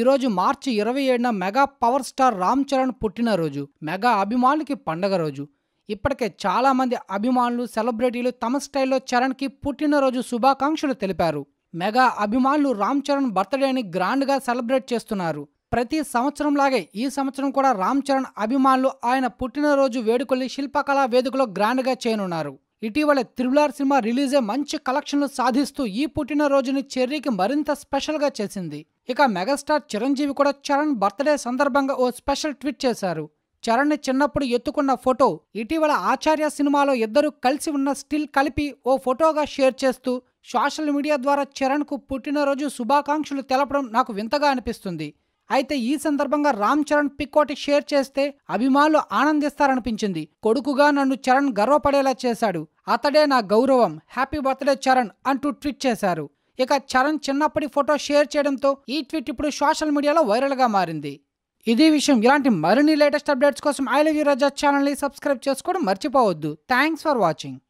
ఈరోజు మార్చి ఇరవై ఏడున mega power star Ram Charan పుట్టినరోజు మెగా అభిమానులకి పండగ రోజు ఇప్పటికే చాలామంది అభిమానులు సెలబ్రిటీలు తమ స్టైల్లో చరణ్కి పుట్టినరోజు శుభాకాంక్షలు తెలిపారు మెగా అభిమానులు రామ్ చరణ్ బర్త్డేని గ్రాండ్గా సెలబ్రేట్ చేస్తున్నారు ప్రతి సంవత్సరంలాగే ఈ సంవత్సరం కూడా రామ్ చరణ్ అభిమానులు ఆయన పుట్టినరోజు వేడుకల్ని శిల్పకళా వేదికలో గ్రాండ్గా చేయనున్నారు ఇటీవల త్రిబులార్ సినిమా రిలీజే మంచి కలెక్షన్లు సాధిస్తూ ఈ పుట్టినరోజుని చెర్రీకి మరింత స్పెషల్గా చేసింది ఇక మెగాస్టార్ చిరంజీవి కూడా చరణ్ బర్త్డే సందర్భంగా ఓ స్పెషల్ ట్వీట్ చేశారు చరణ్ చిన్నప్పుడు ఎత్తుకున్న ఫోటో ఇటీవల ఆచార్య సినిమాలో ఇద్దరు కలిసి ఉన్న స్టిల్ కలిపి ఓ ఫోటోగా షేర్ చేస్తూ సోషల్ మీడియా ద్వారా చరణ్కు పుట్టినరోజు శుభాకాంక్షలు తెలపడం నాకు వింతగా అనిపిస్తుంది అయితే ఈ సందర్భంగా రామ్ చరణ్ పిక్ షేర్ చేస్తే అభిమానులు ఆనందిస్తారనిపించింది కొడుకుగా నన్ను చరణ్ గర్వపడేలా చేశాడు అతడే నా గౌరవం హ్యాపీ బర్త్డే చరణ్ అంటూ ట్వీట్ చేశారు ఇక చరణ్ చిన్నప్పటి ఫోటో షేర్ చేయడంతో ఈ ట్వీట్ ఇప్పుడు సోషల్ మీడియాలో వైరల్గా మారింది ఇదే విషయం ఇలాంటి మరిన్ని లేటెస్ట్ అప్డేట్స్ కోసం ఐ లవ్ యూ రజా ఛానల్ని సబ్స్క్రైబ్ చేసుకోవడం మర్చిపోవద్దు థ్యాంక్స్ ఫర్ వాచింగ్